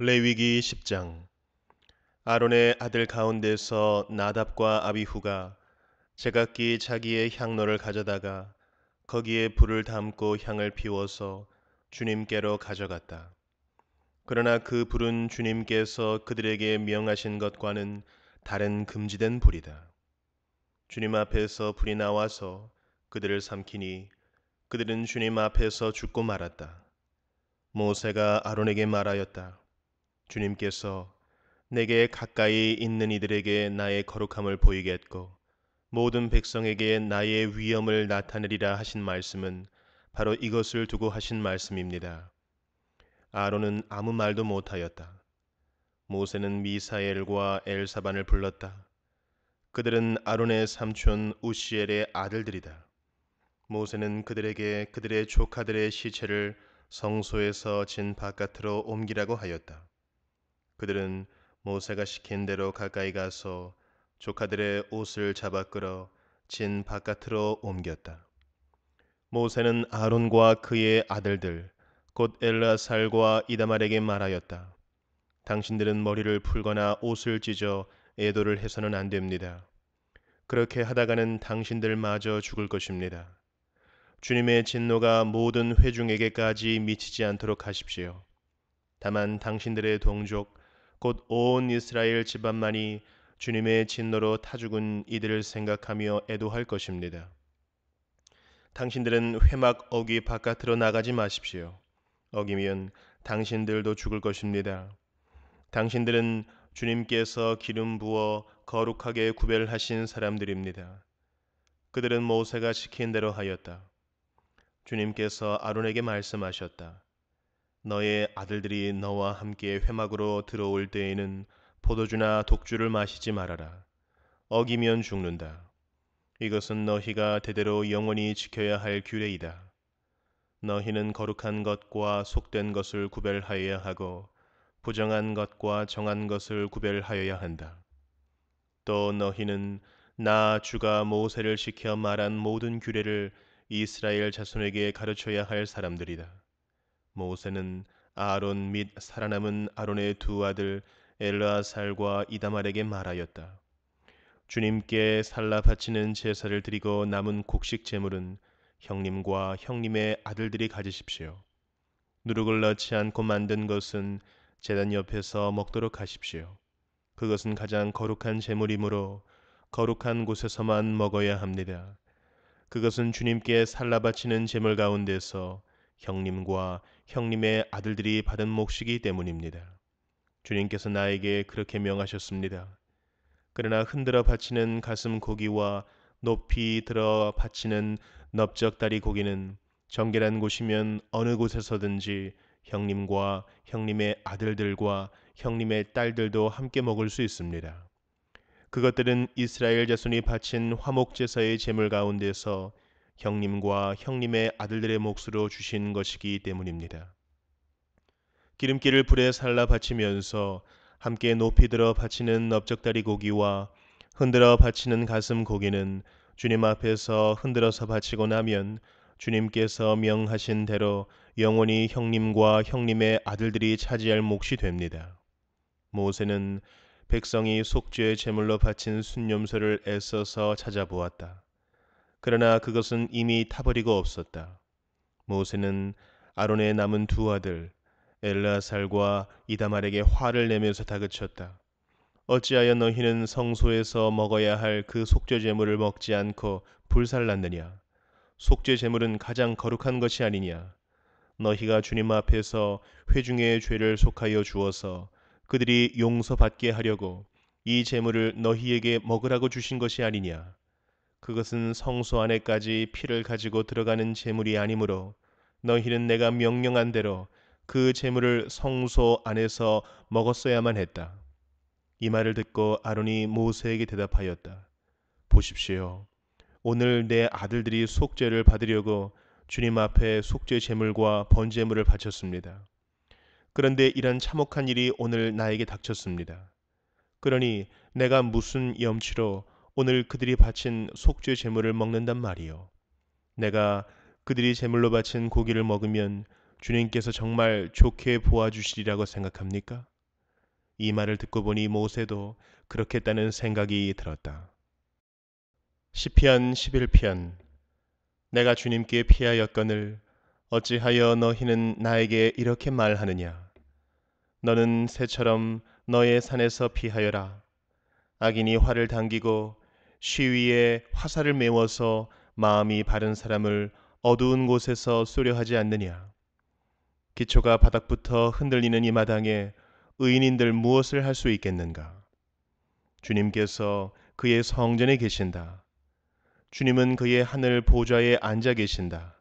레위기 10장 아론의 아들 가운데서 나답과 아비후가 제각기 자기의 향로를 가져다가 거기에 불을 담고 향을 피워서 주님께로 가져갔다. 그러나 그 불은 주님께서 그들에게 명하신 것과는 다른 금지된 불이다. 주님 앞에서 불이 나와서 그들을 삼키니 그들은 주님 앞에서 죽고 말았다. 모세가 아론에게 말하였다. 주님께서 내게 가까이 있는 이들에게 나의 거룩함을 보이겠고 모든 백성에게 나의 위엄을 나타내리라 하신 말씀은 바로 이것을 두고 하신 말씀입니다. 아론은 아무 말도 못하였다. 모세는 미사엘과 엘사반을 불렀다. 그들은 아론의 삼촌 우시엘의 아들들이다. 모세는 그들에게 그들의 조카들의 시체를 성소에서 진 바깥으로 옮기라고 하였다. 그들은 모세가 시킨 대로 가까이 가서 조카들의 옷을 잡아 끌어 진 바깥으로 옮겼다. 모세는 아론과 그의 아들들 곧 엘라살과 이다말에게 말하였다. 당신들은 머리를 풀거나 옷을 찢어 애도를 해서는 안 됩니다. 그렇게 하다가는 당신들마저 죽을 것입니다. 주님의 진노가 모든 회중에게까지 미치지 않도록 하십시오. 다만 당신들의 동족 곧온 이스라엘 집안만이 주님의 진노로 타죽은 이들을 생각하며 애도할 것입니다. 당신들은 회막 어귀 바깥으로 나가지 마십시오. 어기면 당신들도 죽을 것입니다. 당신들은 주님께서 기름 부어 거룩하게 구별하신 사람들입니다. 그들은 모세가 시킨 대로 하였다. 주님께서 아론에게 말씀하셨다. 너의 아들들이 너와 함께 회막으로 들어올 때에는 포도주나 독주를 마시지 말아라. 어기면 죽는다. 이것은 너희가 대대로 영원히 지켜야 할 규례이다. 너희는 거룩한 것과 속된 것을 구별하여야 하고 부정한 것과 정한 것을 구별하여야 한다. 또 너희는 나 주가 모세를 시켜 말한 모든 규례를 이스라엘 자손에게 가르쳐야 할 사람들이다. 모세는 아론 및 살아남은 아론의 두 아들 엘라살과 이다말에게 말하였다. 주님께 살라 바치는 제사를 드리고 남은 곡식 제물은 형님과 형님의 아들들이 가지십시오. 누룩을 넣지 않고 만든 것은 재단 옆에서 먹도록 하십시오. 그것은 가장 거룩한 제물이므로 거룩한 곳에서만 먹어야 합니다. 그것은 주님께 살라 바치는 제물 가운데서 형님과 형님의 아들들이 받은 몫이기 때문입니다. 주님께서 나에게 그렇게 명하셨습니다. 그러나 흔들어 바치는 가슴 고기와 높이 들어 바치는 넓적다리 고기는 정결한 곳이면 어느 곳에서든지 형님과 형님의 아들들과 형님의 딸들도 함께 먹을 수 있습니다. 그것들은 이스라엘 자손이 바친 화목제사의 제물 가운데서 형님과 형님의 아들들의 몫으로 주신 것이기 때문입니다. 기름기를 불에 살라 바치면서 함께 높이 들어 바치는 넓적다리 고기와 흔들어 바치는 가슴 고기는 주님 앞에서 흔들어서 바치고 나면 주님께서 명하신 대로 영원히 형님과 형님의 아들들이 차지할 몫이 됩니다. 모세는 백성이 속죄의 제물로 바친 순념소를 애써서 찾아보았다. 그러나 그것은 이미 타버리고 없었다. 모세는 아론의 남은 두 아들 엘라살과 이다말에게 화를 내면서 다그쳤다. 어찌하여 너희는 성소에서 먹어야 할 그 속죄 제물을 먹지 않고 불살랐느냐? 속죄 제물은 가장 거룩한 것이 아니냐? 너희가 주님 앞에서 회중의 죄를 속하여 주어서 그들이 용서받게 하려고 이 제물을 너희에게 먹으라고 주신 것이 아니냐? 그것은 성소 안에까지 피를 가지고 들어가는 재물이 아니므로 너희는 내가 명령한 대로 그 재물을 성소 안에서 먹었어야만 했다. 이 말을 듣고 아론이 모세에게 대답하였다. 보십시오. 오늘 내 아들들이 속죄를 받으려고 주님 앞에 속죄 재물과 번제물을 바쳤습니다. 그런데 이런 참혹한 일이 오늘 나에게 닥쳤습니다. 그러니 내가 무슨 염치로 오늘 그들이 바친 속죄 제물을 먹는단 말이요. 내가 그들이 제물로 바친 고기를 먹으면 주님께서 정말 좋게 보아주시리라고 생각합니까? 이 말을 듣고 보니 모세도 그렇겠다는 생각이 들었다. 시편 11편 내가 주님께 피하였거늘 어찌하여 너희는 나에게 이렇게 말하느냐 너는 새처럼 너의 산에서 피하여라 악인이 활을 당기고 시위에 화살을 메워서 마음이 바른 사람을 어두운 곳에서 쏘려 하지 않느냐. 기초가 바닥부터 흔들리는 이 마당에 의인인들 무엇을 할 수 있겠는가? 주님께서 그의 성전에 계신다. 주님은 그의 하늘 보좌에 앉아 계신다.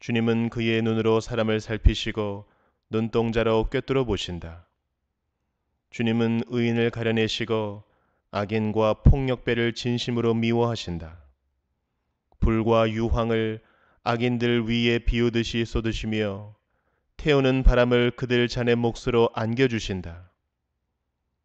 주님은 그의 눈으로 사람을 살피시고 눈동자로 꿰뚫어 보신다. 주님은 의인을 가려내시고 악인과 폭력배를 진심으로 미워하신다. 불과 유황을 악인들 위에 비우듯이 쏟으시며 태우는 바람을 그들 자네 몫으로 안겨주신다.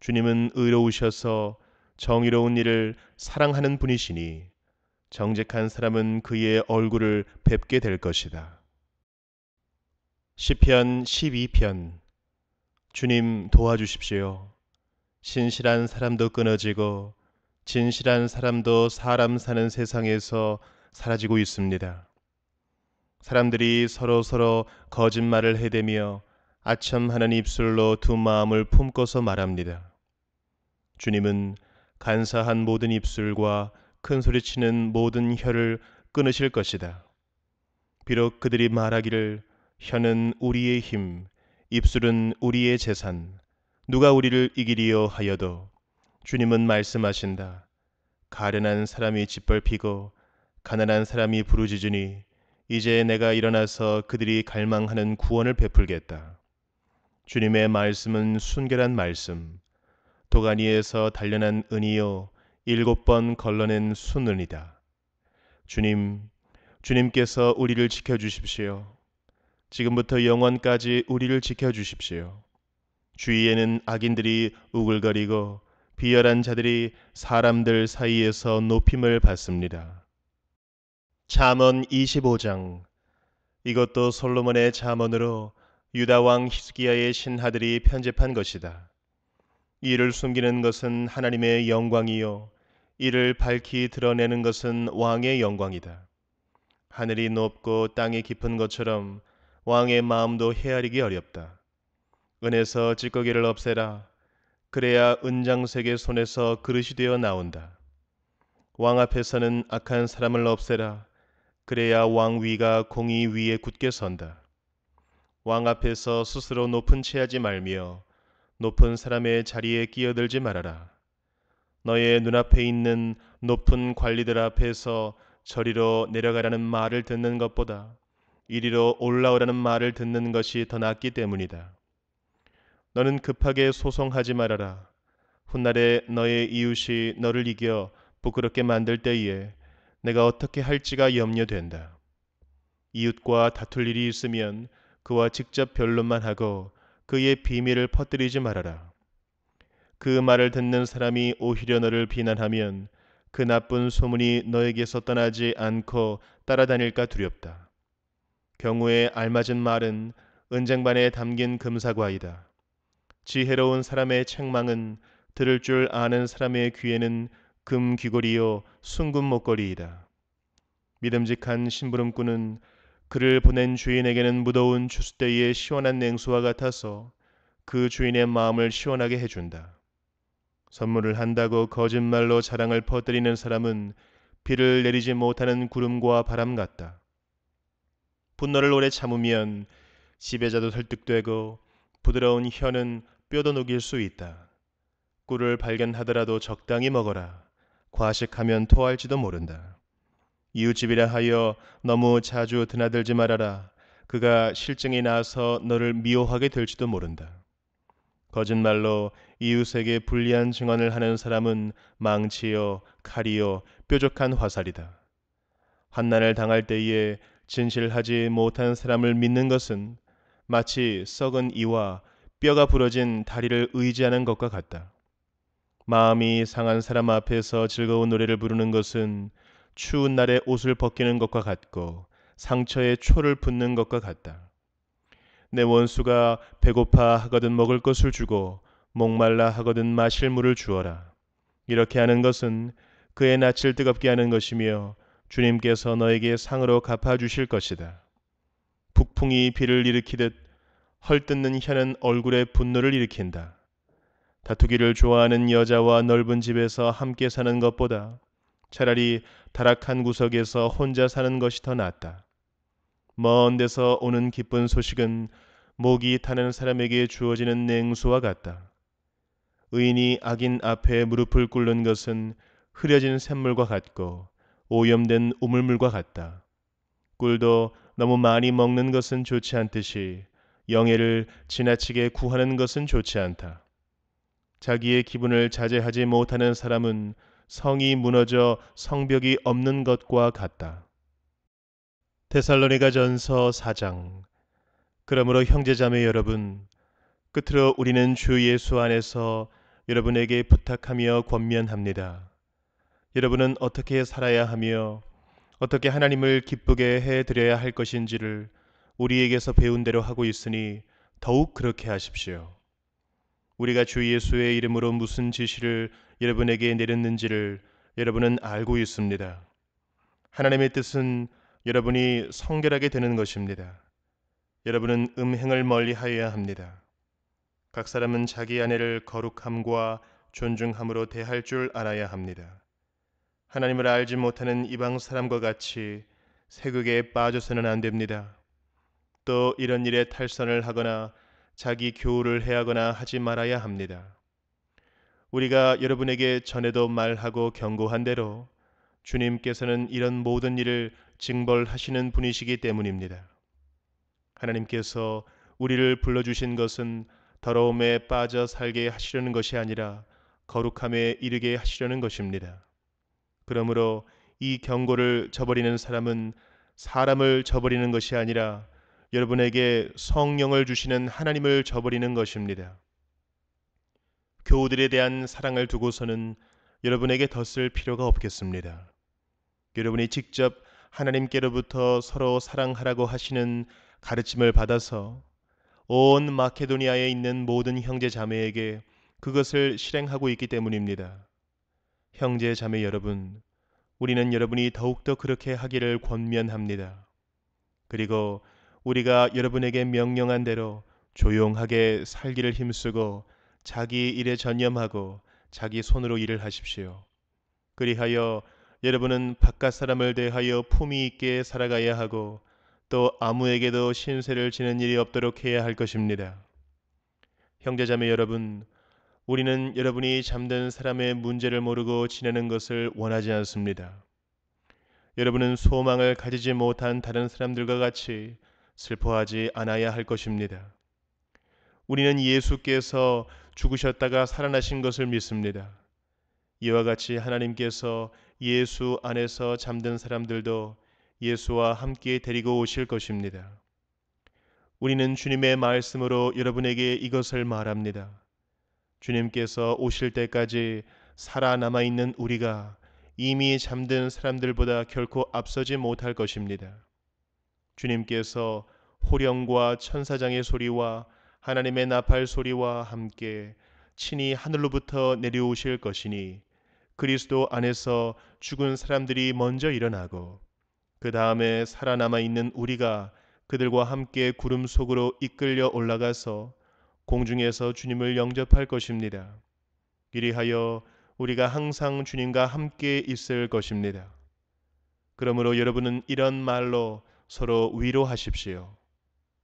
주님은 의로우셔서 정의로운 일을 사랑하는 분이시니 정직한 사람은 그의 얼굴을 뵙게 될 것이다. 시편 12편 주님 도와주십시오. 신실한 사람도 끊어지고 진실한 사람도 사람 사는 세상에서 사라지고 있습니다. 사람들이 서로 서로 거짓말을 해대며 아첨하는 입술로 두 마음을 품고서 말합니다. 주님은 간사한 모든 입술과 큰 소리치는 모든 혀를 끊으실 것이다. 비록 그들이 말하기를 혀는 우리의 힘, 입술은 우리의 재산, 누가 우리를 이기리요 하여도 주님은 말씀하신다. 가련한 사람이 짓밟히고 가난한 사람이 부르짖으니 이제 내가 일어나서 그들이 갈망하는 구원을 베풀겠다. 주님의 말씀은 순결한 말씀. 도가니에서 단련한 은이요 일곱 번 걸러낸 순은이다. 주님, 주님께서 우리를 지켜 주십시오. 지금부터 영원까지 우리를 지켜 주십시오. 주위에는 악인들이 우글거리고 비열한 자들이 사람들 사이에서 높임을 받습니다. 잠언 25장 이것도 솔로몬의 잠언으로 유다 왕 히스기야의 신하들이 편집한 것이다. 이를 숨기는 것은 하나님의 영광이요 이를 밝히 드러내는 것은 왕의 영광이다. 하늘이 높고 땅이 깊은 것처럼 왕의 마음도 헤아리기 어렵다. 은에서 찌꺼기를 없애라. 그래야 은장색의 손에서 그릇이 되어 나온다. 왕 앞에서는 악한 사람을 없애라. 그래야 왕 위가 공의 위에 굳게 선다. 왕 앞에서 스스로 높은 체하지 말며 높은 사람의 자리에 끼어들지 말아라. 너의 눈앞에 있는 높은 관리들 앞에서 저리로 내려가라는 말을 듣는 것보다 이리로 올라오라는 말을 듣는 것이 더 낫기 때문이다. 너는 급하게 소송하지 말아라. 훗날에 너의 이웃이 너를 이겨 부끄럽게 만들 때에 내가 어떻게 할지가 염려된다. 이웃과 다툴 일이 있으면 그와 직접 변론만 하고 그의 비밀을 퍼뜨리지 말아라. 그 말을 듣는 사람이 오히려 너를 비난하면 그 나쁜 소문이 너에게서 떠나지 않고 따라다닐까 두렵다. 경우에 알맞은 말은 은쟁반에 담긴 금사과이다. 지혜로운 사람의 책망은 들을 줄 아는 사람의 귀에는 금 귀걸이요 순금 목걸이이다. 믿음직한 심부름꾼은 그를 보낸 주인에게는 무더운 추수때의 시원한 냉수와 같아서 그 주인의 마음을 시원하게 해준다. 선물을 한다고 거짓말로 자랑을 퍼뜨리는 사람은 비를 내리지 못하는 구름과 바람 같다. 분노를 오래 참으면 지배자도 설득되고 부드러운 혀는 뼈도 녹일 수 있다. 꿀을 발견하더라도 적당히 먹어라. 과식하면 토할지도 모른다. 이웃집이라 하여 너무 자주 드나들지 말아라. 그가 실증이 나서 너를 미워하게 될지도 모른다. 거짓말로 이웃에게 불리한 증언을 하는 사람은 망치요, 칼이요, 뾰족한 화살이다. 환난을 당할 때에 진실하지 못한 사람을 믿는 것은 마치 썩은 이와 뼈가 부러진 다리를 의지하는 것과 같다. 마음이 상한 사람 앞에서 즐거운 노래를 부르는 것은 추운 날에 옷을 벗기는 것과 같고 상처에 초를 붓는 것과 같다. 내 원수가 배고파 하거든 먹을 것을 주고 목말라 하거든 마실 물을 주어라. 이렇게 하는 것은 그의 낯을 뜨겁게 하는 것이며 주님께서 너에게 상으로 갚아 주실 것이다. 북풍이 비를 일으키듯 헐뜯는 혀는 얼굴에 분노를 일으킨다. 다투기를 좋아하는 여자와 넓은 집에서 함께 사는 것보다 차라리 다락한 구석에서 혼자 사는 것이 더 낫다. 먼 데서 오는 기쁜 소식은 목이 타는 사람에게 주어지는 냉수와 같다. 의인이 악인 앞에 무릎을 꿇는 것은 흐려진 샘물과 같고 오염된 우물물과 같다. 꿀도 너무 많이 먹는 것은 좋지 않듯이 영예를 지나치게 구하는 것은 좋지 않다. 자기의 기분을 자제하지 못하는 사람은 성이 무너져 성벽이 없는 것과 같다. 테살로니가 전서 4장 그러므로 형제자매 여러분 끝으로 우리는 주 예수 안에서 여러분에게 부탁하며 권면합니다. 여러분은 어떻게 살아야 하며 어떻게 하나님을 기쁘게 해 드려야 할 것인지를 우리에게서 배운 대로 하고 있으니 더욱 그렇게 하십시오. 우리가 주 예수의 이름으로 무슨 지시를 여러분에게 내렸는지를 여러분은 알고 있습니다. 하나님의 뜻은 여러분이 성결하게 되는 것입니다. 여러분은 음행을 멀리하여야 합니다. 각 사람은 자기 아내를 거룩함과 존중함으로 대할 줄 알아야 합니다. 하나님을 알지 못하는 이방 사람과 같이 세극에 빠져서는 안 됩니다. 또 이런 일에 탈선을 하거나 자기 교우를 해하거나 하지 말아야 합니다. 우리가 여러분에게 전에도 말하고 경고한 대로 주님께서는 이런 모든 일을 징벌하시는 분이시기 때문입니다. 하나님께서 우리를 불러주신 것은 더러움에 빠져 살게 하시려는 것이 아니라 거룩함에 이르게 하시려는 것입니다. 그러므로 이 경고를 저버리는 사람은 사람을 저버리는 것이 아니라 여러분에게 성령을 주시는 하나님을 저버리는 것입니다. 교우들에 대한 사랑을 두고서는 여러분에게 더 쓸 필요가 없겠습니다. 여러분이 직접 하나님께로부터 서로 사랑하라고 하시는 가르침을 받아서 온 마케도니아에 있는 모든 형제 자매에게 그것을 실행하고 있기 때문입니다. 형제 자매 여러분, 우리는 여러분이 더욱더 그렇게 하기를 권면합니다. 그리고 우리가 여러분에게 명령한 대로 조용하게 살기를 힘쓰고 자기 일에 전념하고 자기 손으로 일을 하십시오. 그리하여 여러분은 바깥 사람을 대하여 품위 있게 살아가야 하고 또 아무에게도 신세를 지는 일이 없도록 해야 할 것입니다. 형제자매 여러분, 우리는 여러분이 잠든 사람의 문제를 모르고 지내는 것을 원하지 않습니다. 여러분은 소망을 가지지 못한 다른 사람들과 같이 슬퍼하지 않아야 할 것입니다. 우리는 예수께서 죽으셨다가 살아나신 것을 믿습니다. 이와 같이 하나님께서 예수 안에서 잠든 사람들도 예수와 함께 데리고 오실 것입니다. 우리는 주님의 말씀으로 여러분에게 이것을 말합니다. 주님께서 오실 때까지 살아남아 있는 우리가 이미 잠든 사람들보다 결코 앞서지 못할 것입니다. 주님께서 호령과 천사장의 소리와 하나님의 나팔 소리와 함께 친히 하늘로부터 내려오실 것이니 그리스도 안에서 죽은 사람들이 먼저 일어나고 그 다음에 살아남아 있는 우리가 그들과 함께 구름 속으로 이끌려 올라가서 공중에서 주님을 영접할 것입니다. 이리하여 우리가 항상 주님과 함께 있을 것입니다. 그러므로 여러분은 이런 말로 서로 위로하십시오.